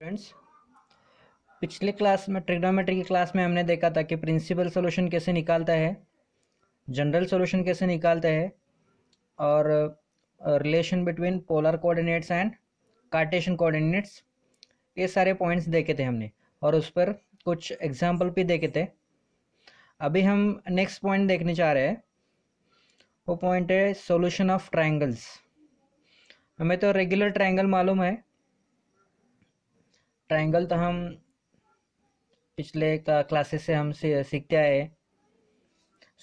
Friends पिछले class में trigonometry की क्लास में हमने देखा था कि प्रिंसिपल सॉल्यूशन कैसे निकालता है जनरल सॉल्यूशन कैसे निकालता है और relation between polar coordinates and cartesian coordinates ये सारे पॉइंट्स देखे थे हमने और उस पर कुछ एग्जाम्पल भी देखे थे अभी हम नेक्स्ट पॉइंट देखने चाह रहे हैं वो पॉइंट है सोल्यूशन ऑफ ट्राइंगल्स हमें तो रेगुलर ट्राइंगल मालूम है ट्रायंगल तो हम पिछले क्लासेस से हम सीखते आए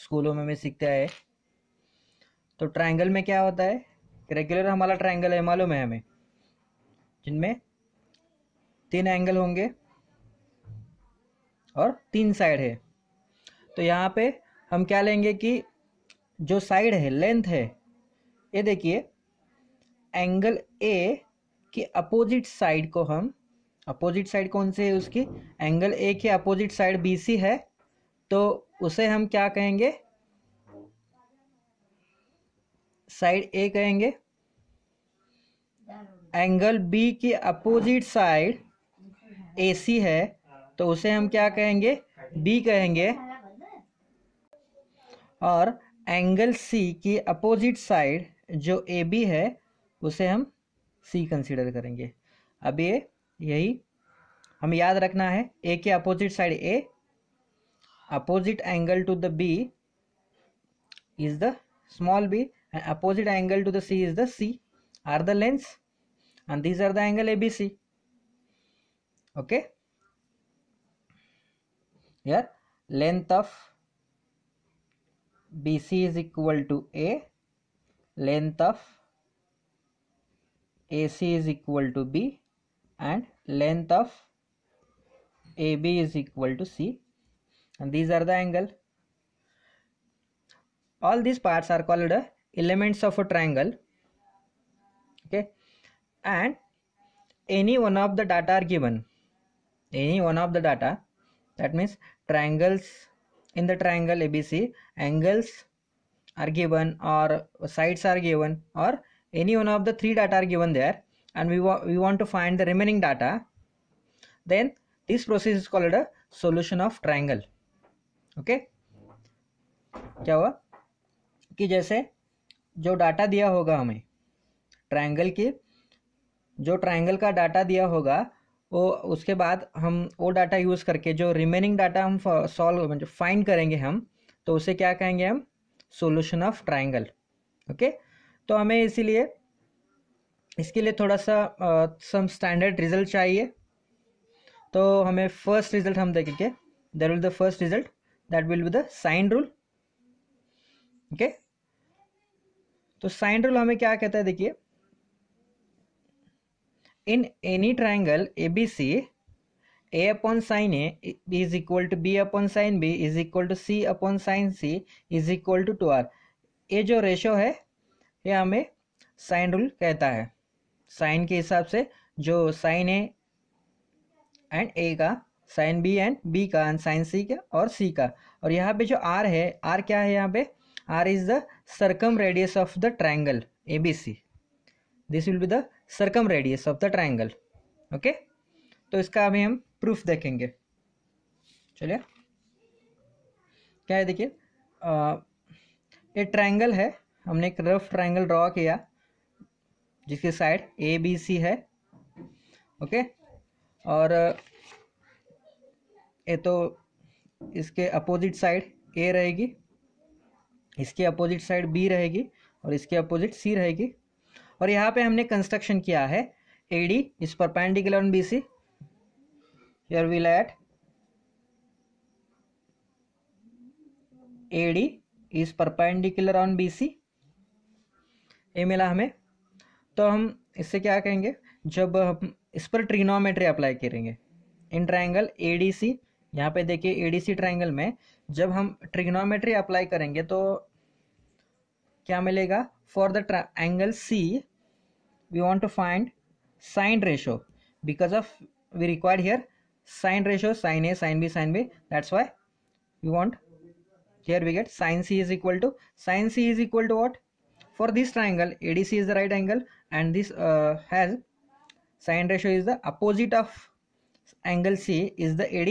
स्कूलों में भी सीखते आए तो ट्रायंगल में क्या होता है रेगुलर हमारा ट्रायंगल है मालूम है हमें जिनमें तीन एंगल होंगे और तीन साइड है तो यहाँ पे हम क्या लेंगे कि जो साइड है लेंथ है ये देखिए एंगल ए की अपोजिट साइड को हम अपोजिट साइड कौन सी है उसकी एंगल ए के अपोजिट साइड बी सी है तो उसे हम क्या कहेंगे साइड ए कहेंगे एंगल बी की अपोजिट साइड ए सी है तो उसे हम क्या कहेंगे बी कहेंगे और एंगल सी की अपोजिट साइड जो ए बी है उसे हम सी कंसीडर करेंगे अब ये यही हमें याद रखना है ए के opposite side A opposite angle to the B is the small b and opposite angle to the C is the C are the lengths and these are the angle A B C okay यार length of B C is equal to A length of A C is equal to B and length of AB is equal to C and these are the angle. All these parts are called elements of a triangle okay and any one of the data are given any one of the data that means triangles in the triangle ABC angles are given or sides are given or any one of the three data are given there and we, want we want to find the remaining data then this process is called a solution of triangle okay? kya hua ki jaise jo data diya hoga hame triangle की jo triangle ka data diya hoga वो उसके बाद हम वो data use करके जो remaining data हम solve मतलब फाइंड करेंगे हम तो उसे क्या कहेंगे हम सॉल्यूशन ऑफ ट्रायंगल ओके तो हमें इसीलिए इसके लिए थोड़ा सा सम स्टैंडर्ड रिजल्ट चाहिए तो हमें फर्स्ट रिजल्ट हम देखेंगे there will the first result that will be the sine rule okay तो साइन रूल हमें क्या कहता है देखिए in any triangle A B C A upon sine A is equal to B upon sine B is equal to C upon sine C is equal to two R ये जो ratio है ये हमें साइन रूल कहता है sign के हिसाब से जो साइन ए एंड ए का साइन बी एंड बी का एंड साइन सी का और सी का और यहाँ पे जो आर है आर क्या है यहाँ पे R is the circumradius of the triangle A B C this will be the circumradius of the triangle okay तो इसका अभी हम प्रूफ देखेंगे चलिए क्या है देखिए ये ट्राइंगल है हमने एक रफ ट्राइंगल ड्रॉ किया जिसकी साइड ए बी सी है ओके और ये तो इसके अपोजिट साइड ए रहेगी इसके अपोजिट साइड बी रहेगी और इसके अपोजिट सी रहेगी और यहाँ पे हमने कंस्ट्रक्शन किया है ए डी इस पर perpendicular on B C here we at A D is perpendicular on B C ये मिला हमें तो हम इससे क्या कहेंगे जब हम इस पर ट्रिग्नोमेट्री अप्लाई करेंगे इन ट्राइंगल ए डी सी यहाँ पे देखिए ए डी सी ट्राइंगल में जब हम ट्रिग्नोमेट्री अप्लाई करेंगे तो क्या मिलेगा for the angle C we want to find sine ratio because of we require here sine ratio sine A sine B sine B that's why we want get sine C is equal to sine C is equal to what for this triangle A D C is the right angle and this uh, has sine ratio is the opposite of angle C is the AD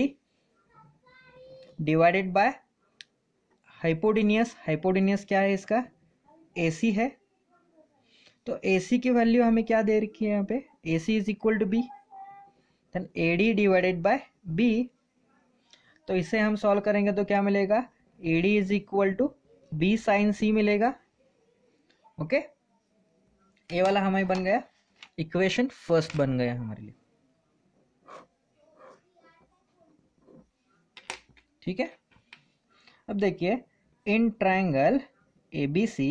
divided by hypotenuse hypotenuse क्या है इसका AC है तो AC की value हमें क्या दे रखी है यहाँ पे AC is equal to B then AD divided by B तो इसे हम सॉल्व करेंगे तो क्या मिलेगा AD is equal to B sine C मिलेगा ओके okay? ये वाला हमारे बन गया इक्वेशन फर्स्ट बन गया हमारे लिए ठीक है अब देखिए इन ट्राइंगल ए बी सी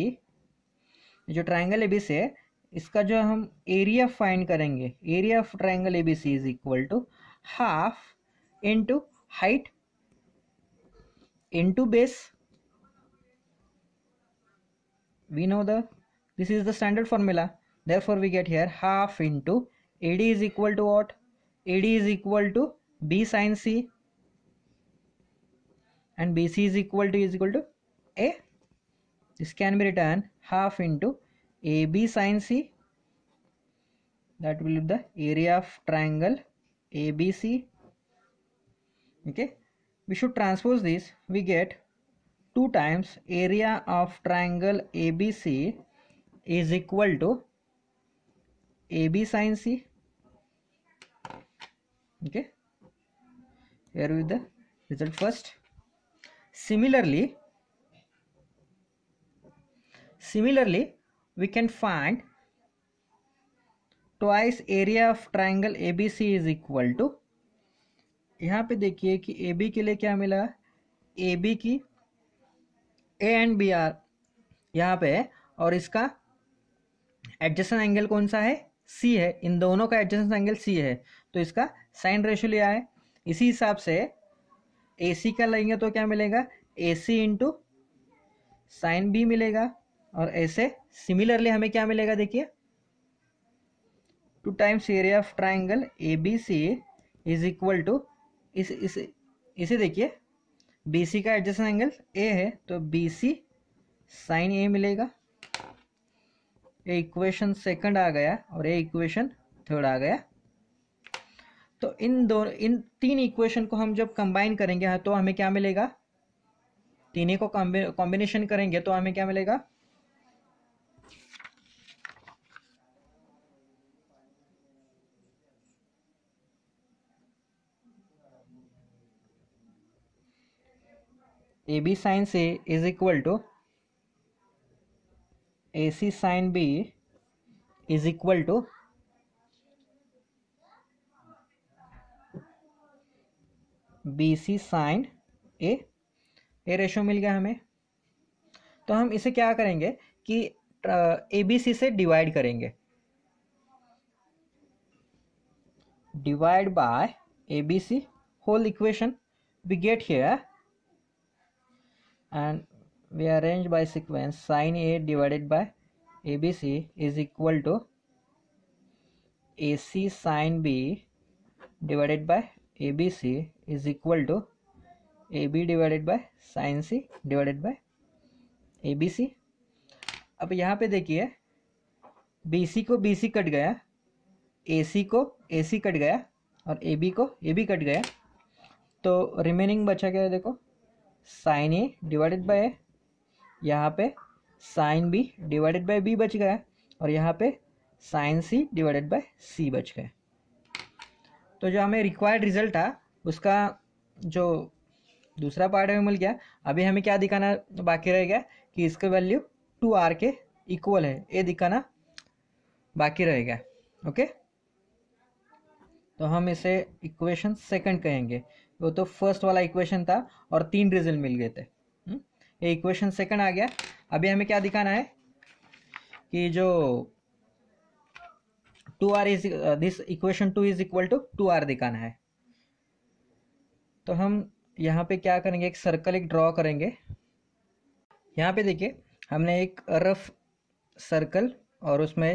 जो ट्राइंगल ए बी सी है इसका जो हम एरिया फाइंड करेंगे area of triangle A B C is equal to half into height into base we know the This is the standard formula. Therefore, we get here half into AD is equal to what? AD is equal to B sine C and BC is equal to is equal to A. This can be written half into AB sine C that will be the area of triangle ABC. Okay. We should transpose this. We get 2 times area of triangle ABC is equal to AB sine C. Okay. Here with the result first. Similarly, similarly we can find twice area of triangle ABC is equal to यहाँ पे देखिए कि AB के लिए क्या मिला AB की A and B are यहाँ पे है और इसका एडजस्टन एंगल कौन सा है सी है इन दोनों का एडजस्टन एंगल सी है तो इसका साइन रेशो लिया है इसी हिसाब से ए सी का लेंगे तो क्या मिलेगा A C into sine B मिलेगा और ऐसे सिमिलरली हमें क्या मिलेगा देखिए two times area of triangle A B C is equal to इस इसे इसे देखिए बी सी का एडजस्टन एंगल ए है तो बी सी साइन ए मिलेगा ये इक्वेशन सेकंड आ गया और ये इक्वेशन थर्ड आ गया तो इन दो इन तीन इक्वेशन को हम जब कंबाइन करेंगे हाँ, तो हमें क्या मिलेगा तीनों को कॉम्बिनेशन करेंगे तो हमें क्या मिलेगा A B sine A is equal to A C sine B is equal to B C sine A ratio मिल गया हमें तो हम इसे क्या करेंगे कि ए बी सी से डिवाइड करेंगे divide by A B C whole equation we get here and we arrange by sequence sin A divided by ABC is equal to AC sin B divided by ABC is equal to AB divided by sin C divided by ABC अब यहाँ पे देखिए BC को BC cut गया AC को AC cut गया और AB को AB कट गया तो रिमेनिंग बचा क्या है देखो साइन ए डिवाइडेड बाय यहाँ पे sine B divided by B बच गया और यहाँ पे sine C divided by C बच गए तो जो हमें रिक्वायर्ड रिजल्ट था उसका जो दूसरा पार्ट हमें मिल गया अभी हमें क्या दिखाना बाकी रह गया कि इसका वैल्यू टू आर के इक्वल है ये दिखाना बाकी रहेगा ओके तो हम इसे इक्वेशन सेकंड कहेंगे वो तो फर्स्ट वाला इक्वेशन था और तीन रिजल्ट मिल गए थे ये इक्वेशन सेकंड आ गया अभी हमें क्या दिखाना है कि जो two R is this equation two is equal to two R दिखाना है तो हम यहाँ पे क्या करेंगे एक सर्कल एक ड्रॉ करेंगे यहाँ पे देखिए हमने एक रफ सर्कल और उसमें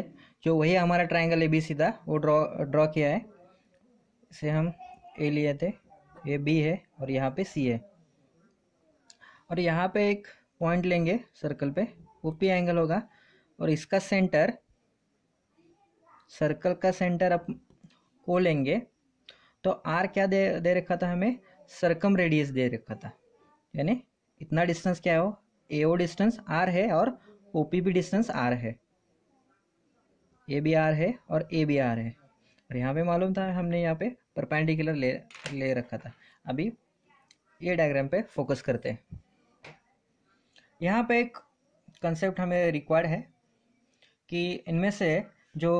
जो वही हमारा ट्राइंगल ए बी सी था वो ड्रॉ ड्रॉ किया है इसे हम ए लिए थे ये बी है और यहाँ पे सी है और यहाँ पे एक पॉइंट लेंगे सर्कल पे वो पी एंगल होगा और इसका सेंटर सर्कल का सेंटर अप ओ लेंगे तो आर क्या दे दे रखा था हमें सर्कम रेडियस दे रखा था यानी इतना डिस्टेंस क्या है वो ए ओ डिस्टेंस आर है और ओ पी भी डिस्टेंस आर है ए बी आर है और ए बी आर है और यहाँ पे मालूम था हमने यहाँ पे परपेंडिकुलर ले ले रखा था अभी ये डायग्राम पे फोकस करते हैं यहाँ पे एक कंसेप्ट हमें रिक्वायर्ड है कि इनमें से जो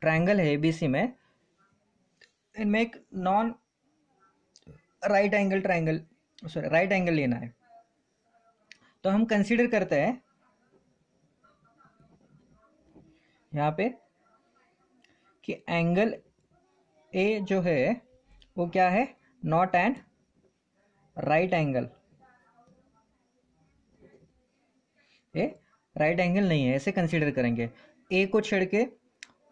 ट्रायंगल है एबीसी में इनमें एक non right angle triangle sorry right angle लेना है तो हम कंसीडर करते हैं यहाँ पे कि एंगल ए जो है वो क्या है नॉट एंड राइट एंगल ये राइट एंगल नहीं है ऐसे कंसिडर करेंगे ए को छेड़ के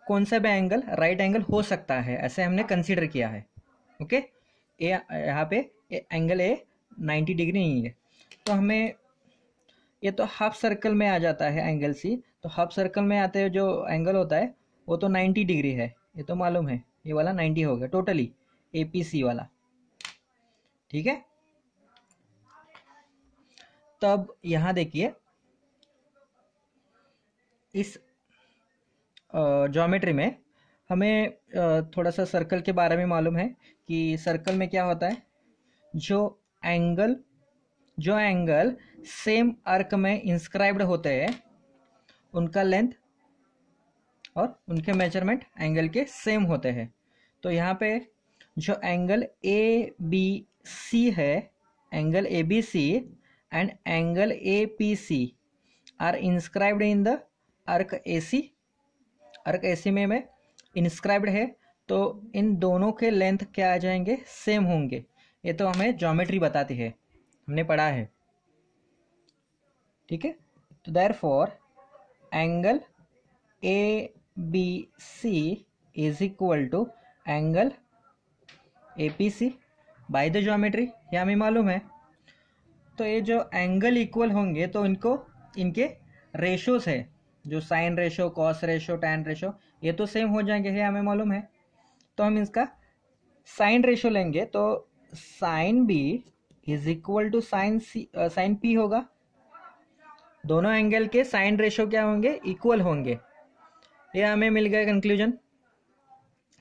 कौन सा भी एंगल राइट एंगल हो सकता है ऐसे हमने कंसिडर किया है ओके ए यहाँ पे ए, एंगल ए 90 डिग्री नहीं है तो हमें ये तो हाफ सर्कल में आ जाता है एंगल सी तो हाफ सर्कल में आते जो एंगल होता है वो तो 90 डिग्री है ये तो मालूम है ये वाला 90 हो गया टोटली ए पी सी वाला ठीक है तब यहाँ देखिए इस जोमेट्री में हमें थोड़ा सा सर्कल के बारे में मालूम है कि सर्कल में क्या होता है जो एंगल जो एंगल सेम अर्क में इंस्क्राइब्ड होते हैं उनका लेंथ और उनके मेजरमेंट एंगल के सेम होते हैं तो यहाँ पे जो एंगल ए बी सी है angle A B C and angle A P C are inscribed in the arc AC arc AC में मैं इंस्क्राइब्ड है तो इन दोनों के लेंथ क्या आ जाएंगे सेम होंगे ये तो हमें ज्योमेट्री बताती है हमने पढ़ा है ठीक है तो therefore angle A B C is equal to angle A P C by the geometry ये हमें मालूम है तो ये जो एंगल इक्वल होंगे तो इनको इनके रेशोस है जो sine ratio cos ratio tan ratio ये तो सेम हो जाएंगे ये हमें मालूम है तो हम इसका साइन रेशो लेंगे तो sine B is equal to sine C sine P होगा दोनों एंगल के साइन रेशो क्या होंगे इक्वल होंगे ये हमें मिल गया कंक्लूजन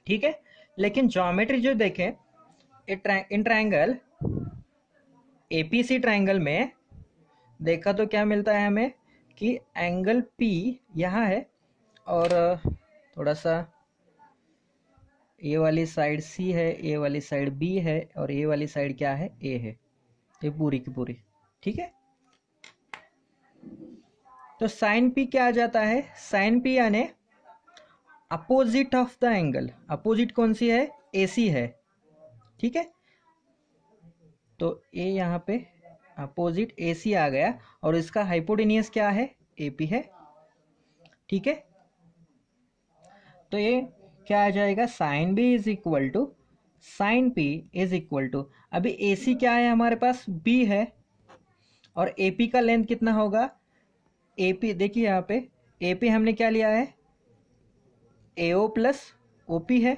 ठीक है लेकिन ज्योमेट्री जो देखें इन पी एपीसी ट्राइंगल में देखा तो क्या मिलता है हमें कि एंगल पी यहाँ है और थोड़ा सा ए वाली साइड सी है ए वाली साइड बी है और ए वाली साइड क्या है ए है ये पूरी की पूरी ठीक है तो साइन पी क्या आ जाता है साइन पी यानी opposite of the angle opposite कौन सी है ए सी है ठीक है तो ए यहाँ पे अपोजिट ए सी आ गया और इसका हाइपोटेनियस क्या है ए पी है ठीक है तो ये क्या आ जाएगा sine B is equal to sine P is equal to अभी ए सी क्या है हमारे पास बी है और ए पी का लेंथ कितना होगा ए पी देखिए यहाँ पे ए पी हमने क्या लिया है ए ओ प्लस ओ पी है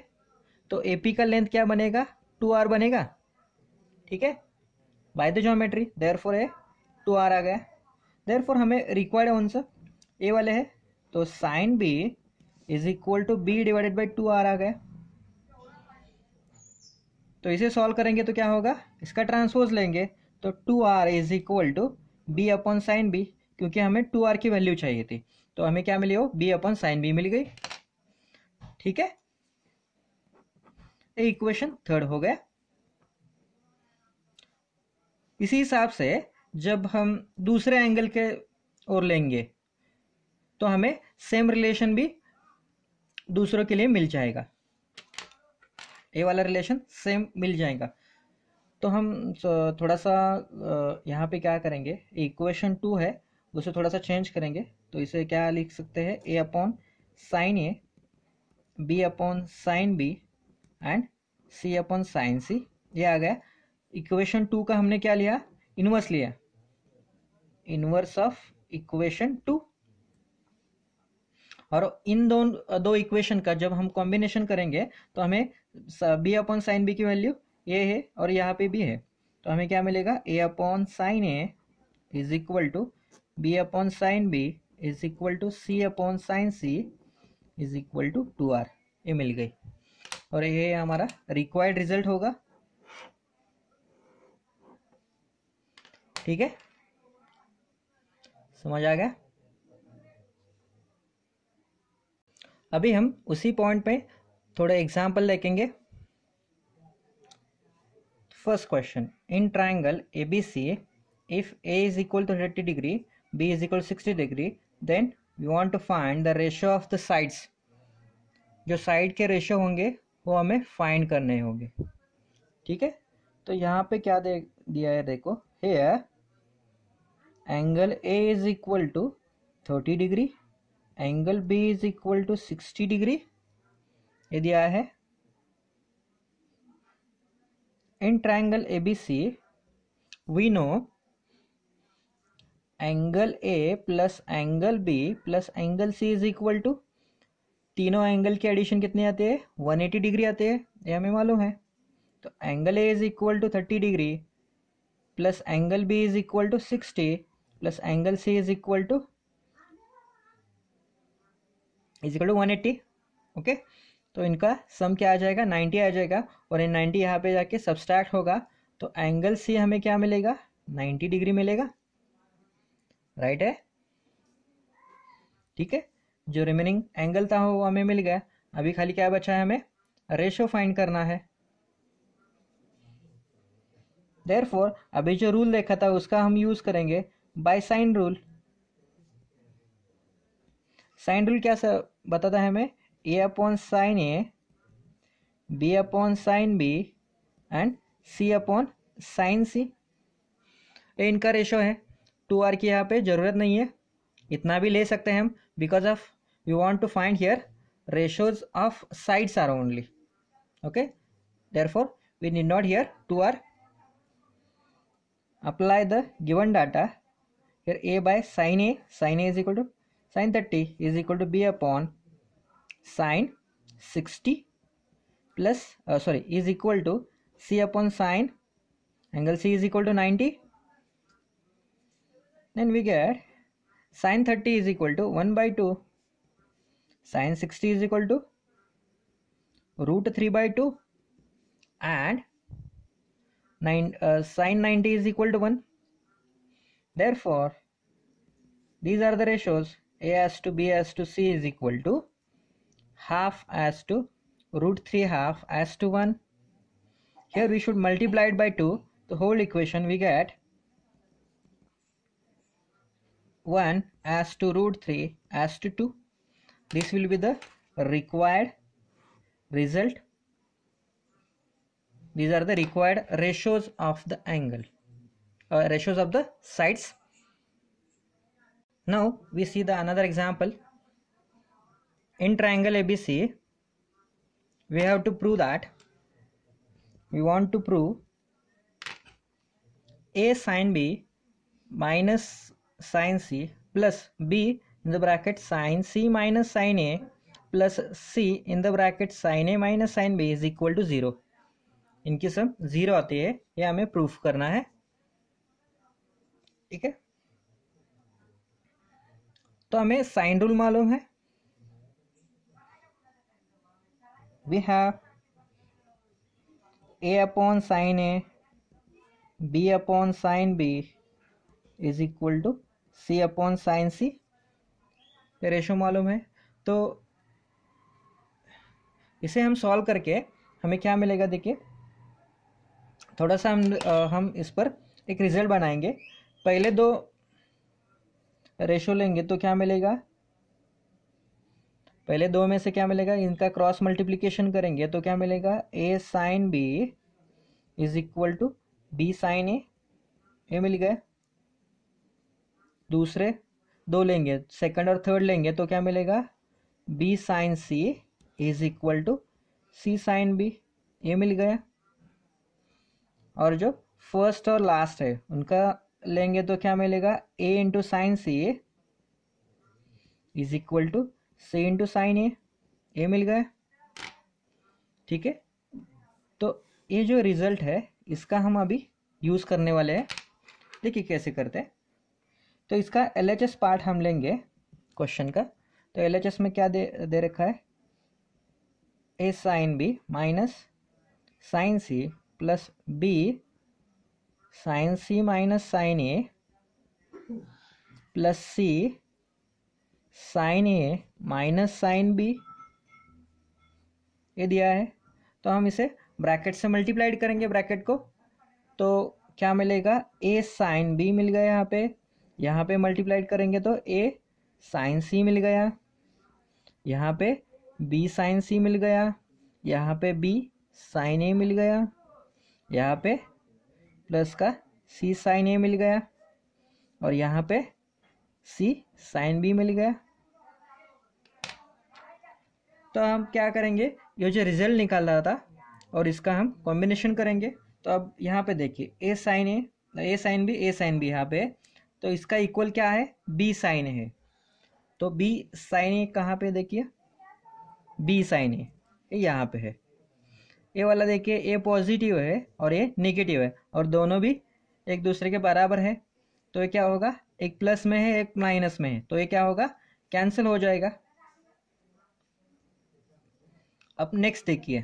तो ए पी का लेंथ क्या बनेगा टू आर बनेगा ठीक है by the geometry therefore A two R आ गया देयर फोर हमें रिक्वायर्ड आंसर ए वाले तो है तो sine B is equal to B divided by two R आ गया तो इसे सॉल्व करेंगे तो क्या होगा इसका ट्रांसपोज लेंगे तो two R is equal to B upon sine B क्योंकि हमें टू आर की वैल्यू चाहिए थी तो हमें क्या मिली हो बी अपॉन साइन बी मिल गई ठीक है इक्वेशन थर्ड हो गया इसी हिसाब से जब हम दूसरे एंगल के ओर लेंगे तो हमें सेम रिलेशन भी दूसरों के लिए मिल जाएगा ये वाला रिलेशन सेम मिल जाएगा तो हम थोड़ा सा यहाँ पे क्या करेंगे इक्वेशन टू है उसे थोड़ा सा चेंज करेंगे तो इसे क्या लिख सकते हैं A upon sine A B upon sine B and C upon sine C ये आ गया इक्वेशन टू का हमने क्या लिया इनवर्स लिया इनवर्स ऑफ इक्वेशन टू और इन दोन दो इक्वेशन का जब हम कॉम्बिनेशन करेंगे तो हमें बी अपॉन साइन बी की वैल्यू ए है और यहाँ पे भी है तो हमें क्या मिलेगा A upon sine A is equal to B upon sine B is equal to C upon sine C is equal to two R ये मिल गई और ये हमारा रिक्वायर्ड रिजल्ट होगा ठीक है समझ आ गया अभी हम उसी पॉइंट पे थोड़े एग्जाम्पल देखेंगे first question in triangle A B C if A is equal to thirty degree B is equal sixty degree then then you to find the the of the sides जो side के ratio होंगे वो हमें find करने होंगे ठीक है तो यहाँ पे क्या दे दिया है देखो here angle A is equal to thirty degree angle B is equal to sixty degree ये दिया है in triangle A B C we know angle A plus angle B plus angle C is equal to तीनों angle के addition कितने आते हैं 180 degree आते हैं ये हमें मालूम है तो angle A is equal to 30 degree plus angle B is equal to sixty plus angle C is equal to is equal to one eighty okay तो इनका सम क्या आ जाएगा नाइन्टी आ जाएगा और इन नाइन्टी यहाँ पे जाके सब्सट्रैक्ट होगा तो एंगल सी हमें क्या मिलेगा नाइन्टी डिग्री मिलेगा राइट है ठीक है जो रिमेनिंग एंगल था वो हमें मिल गया अभी खाली क्या बचा है हमें रेशो फाइंड करना है देर अभी जो रूल देखा था उसका हम यूज़ करेंगे by sine rule sine rule क्या सर बताता है हमें A upon sine A B upon sine B and C upon sine C ये इनका रेशो है टू आर की यहाँ पे ज़रूरत नहीं है इतना भी ले सकते हैं हम because of we want to find here ratios of sides are only okay therefore we need not here two R apply the given data here a by sine a sine a is equal to sine 30 is equal to b upon sine 60 plus uh, sorry is equal to c upon sine angle c is equal to 90 then we get sine 30 is equal to 1 by 2 sine 60 is equal to root 3 by 2 and 9 uh, sine 90 is equal to 1 Therefore, these are the ratios a as to b as to c is equal to half as to root 3 half as to 1. Here we should multiply it by 2. The whole equation we get 1 as to root 3 as to 2. This will be the required result. These are the required ratios of the angle. uh, ratios of the sides now we see the another example in triangle abc we have to prove that we want to prove a sin b minus sin c plus b in the bracket sin c minus sin a plus c in the bracket sin a minus sin b is equal to 0 इनकी सब zero आती है ये हमें proof करना है ठीक है तो हमें साइन रूल मालूम है we have A upon sine A B upon sine B is equal to C upon sine C ratio मालूम है तो इसे हम सॉल्व करके हमें क्या मिलेगा देखिए थोड़ा सा हम आ, हम इस पर एक रिजल्ट बनाएंगे पहले दो रेशो लेंगे तो क्या मिलेगा पहले दो में से क्या मिलेगा इनका क्रॉस मल्टीप्लीकेशन करेंगे तो क्या मिलेगा A sine B is equal to B sine A ये मिल गए दूसरे दो लेंगे सेकंड और थर्ड लेंगे तो क्या मिलेगा B sine C is equal to C sine B ये मिल गया और जो फर्स्ट और लास्ट है उनका लेंगे तो क्या मिलेगा A into sine C A is equal to C into sine A A मिल गया ठीक है तो ये जो रिजल्ट है इसका हम अभी यूज़ करने वाले हैं देखिए कैसे करते हैं तो इसका एल पार्ट हम लेंगे क्वेश्चन का तो एल में क्या दे दे रखा है a sine B minus sine C plus b sine C minus sine A plus c sine A minus sine B ये दिया है तो हम इसे ब्रैकेट से मल्टीप्लाइड करेंगे ब्रैकेट को तो क्या मिलेगा ए साइन बी मिल गया यहाँ पे यहाँ पे मल्टीप्लाइड करेंगे तो ए साइन सी मिल गया यहाँ पे बी साइन सी मिल गया यहाँ पे बी साइन ए मिल गया यहाँ पे प्लस का सी साइन ए मिल गया और यहाँ पे सी साइन बी मिल गया तो हम क्या करेंगे ये जो रिजल्ट निकाल रहा था और इसका हम कॉम्बिनेशन करेंगे तो अब यहाँ पे देखिए a sine A a sine B a sine B यहाँ पे तो इसका इक्वल क्या है बी साइन है तो बी साइन ए कहाँ पे देखिए बी साइन ए यहाँ पे है ये वाला देखिए ए पॉजिटिव है और ए निगेटिव है और दोनों भी एक दूसरे के बराबर है तो ये क्या होगा एक प्लस में है एक माइनस में है तो ये क्या होगा कैंसिल हो जाएगा अब नेक्स्ट देखिए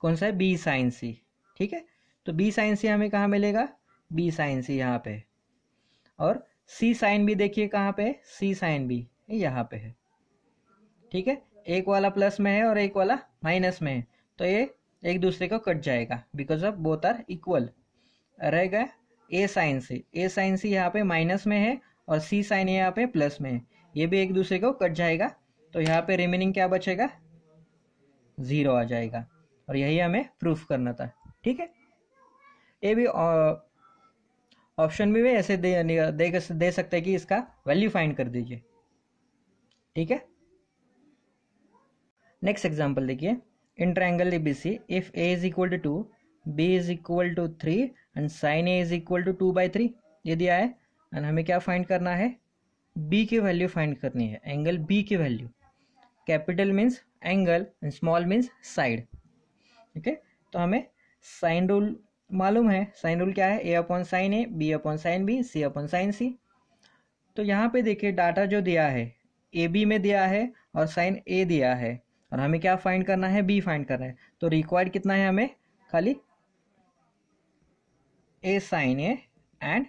कौन सा है बी साइन सी ठीक है तो बी साइन सी हमें कहाँ मिलेगा बी साइन सी यहाँ पे और सी साइन भी देखिए कहाँ पे सी साइन भी यहाँ पे है ठीक है एक वाला प्लस में है और एक वाला माइनस में है तो ये एक दूसरे को कट जाएगा because of both are equal रहेगा ए साइन से ए साइन से यहाँ पे माइनस में है और सी साइन यहाँ पे प्लस में है ये भी एक दूसरे को कट जाएगा तो यहाँ पे रिमेनिंग क्या बचेगा ज़ीरो आ जाएगा और यही हमें प्रूफ करना था ठीक है ये भी ऑप्शन भी ऐसे दे, दे, दे सकते हैं कि इसका वैल्यू फाइंड कर दीजिए ठीक है नेक्स्ट एग्जाम्पल देखिए in triangle ABC if A is equal to 2, B is equal to 3 and sin A is equal to 2 by 3 ये दिया है एंड हमें क्या फाइंड करना है B की वैल्यू फाइंड करनी है एंगल B की value capital means angle and small means side ठीक है तो हमें साइन रूल मालूम है साइन रूल क्या है a upon sine A B upon sine B c upon sine C तो यहाँ पे देखिए डाटा जो दिया है ए बी में दिया है और साइन ए दिया है और हमें क्या फाइंड करना है बी फाइंड करना है तो रिक्वायर्ड कितना है हमें खाली a sine A and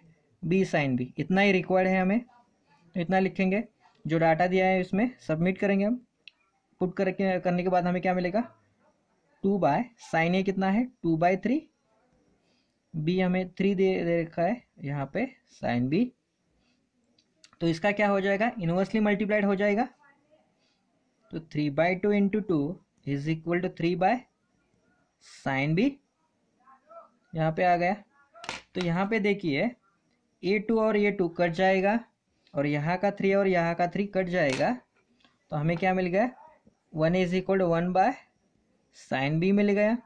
b sine B इतना ही रिक्वायर्ड है हमें तो इतना लिखेंगे जो डाटा दिया है उसमें सबमिट करेंगे हम पुट करके करने के बाद हमें क्या मिलेगा टू बाय साइन ए कितना है टू बाय थ्री बी हमें थ्री दे, दे रखा है यहाँ पे साइन बी तो इसका क्या हो जाएगा इनवर्सली मल्टीप्लाइड हो जाएगा तो three by two into two is equal to three by sine B यहाँ पे आ गया तो यहाँ पे देखिए ए टू और ए टू कट जाएगा और यहाँ का थ्री और यहाँ का थ्री कट जाएगा तो हमें क्या मिल गया one is equal to one by sine B मिल गया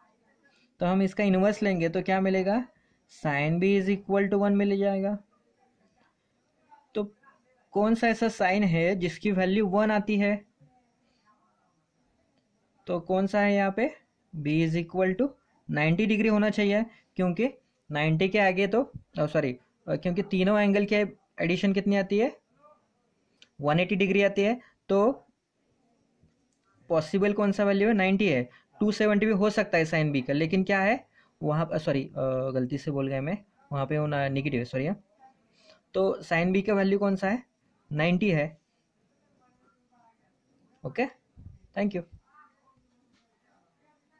तो हम इसका इन्वर्स लेंगे तो क्या मिलेगा sine B is equal to one मिल जाएगा तो कौन सा ऐसा साइन है जिसकी वैल्यू वन आती है तो कौन सा है यहाँ पे b is equal to ninety degree होना चाहिए क्योंकि नाइन्टी के आगे तो सॉरी oh, क्योंकि तीनों एंगल के एडिशन कितनी आती है 180 डिग्री आती है तो पॉसिबल कौन सा वैल्यू है 90 है 270 भी हो सकता है साइन बी का लेकिन क्या है वहाँ पर सॉरी गलती से बोल गए मैं वहाँ पे होना निगेटिव सॉरी तो साइन बी का वैल्यू कौन सा है 90 है ओके थैंक यू